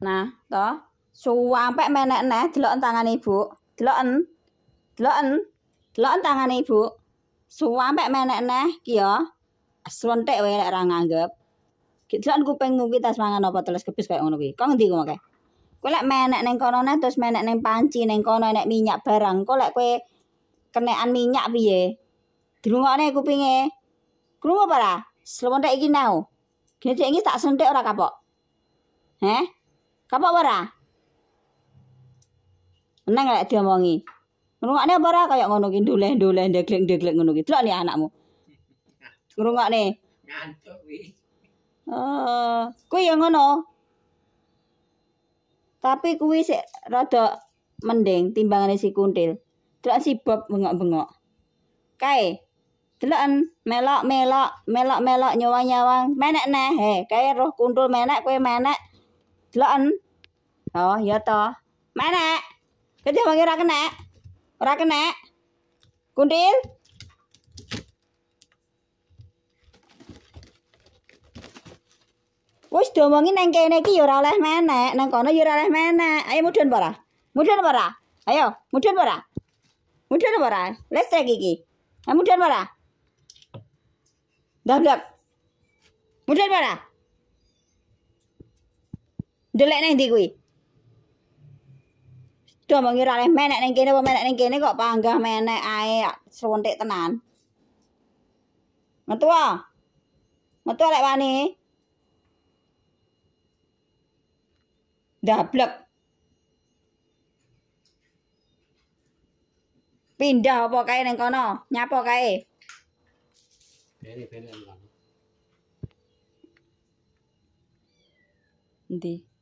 Nah, toh suwampek menek neh deloken tangan ibu. Deloken. Deloken. Deloken tangan ibu. Suwampek menek neh ki yo. Slontek wae nek ora nganggep. Deloken kupingmu ki tas mangan apa terus kepis kaya ngono kuwi. Kok ngendi kowe kae? Kowe lek menek ning kono neh terus menek ning panci ning kono nek minyak barang. Kowe lek kowe kenaan minyak piye? Dilungokne kupinge. Krungu apa ora? Slontek iki nau. Gede iki tak sentik ora kapok. Heh? Kapok ora? Menang lek diomongi. Ngrungokne apa ora kaya ngono ki ndoleh-ndoleh ndeglek-ndeglek ngono ki. Delok nih anakmu. Ngrungokne. Ngantuk wi. Oh, eh, kuwi ya ngono. Tapi kuwi sik rada mending timbangane si kuntil. Delok si Bob bengok-bengok. Kae. Delokan melok-melok, melok-melok nyawang-nyawang. Menek neh, he. Kae roh kuntul menek kowe menek. Jelokan. Oh, iya toh Mana? Kerja bangi ora kena. Ora kena. Kuntil. Wis diomongi nang kene iki ya ora oleh menek, nang kono ya ora oleh menek. Ayo mudun para. Mudun para. Ayo, mudun para. Mudun para. Les tek iki. Ayo mudun para. Dablak. Mudun para. Mudun Delek neng ndi kuwi? Duh mbok ngira leh menek neng kene apa menek neng kene kok panggah menek ae sruntik tenan. Metu ah. Metu lek wani. Dablek. Pindah opo kae neng kono? nyapo kae? bene Ndi.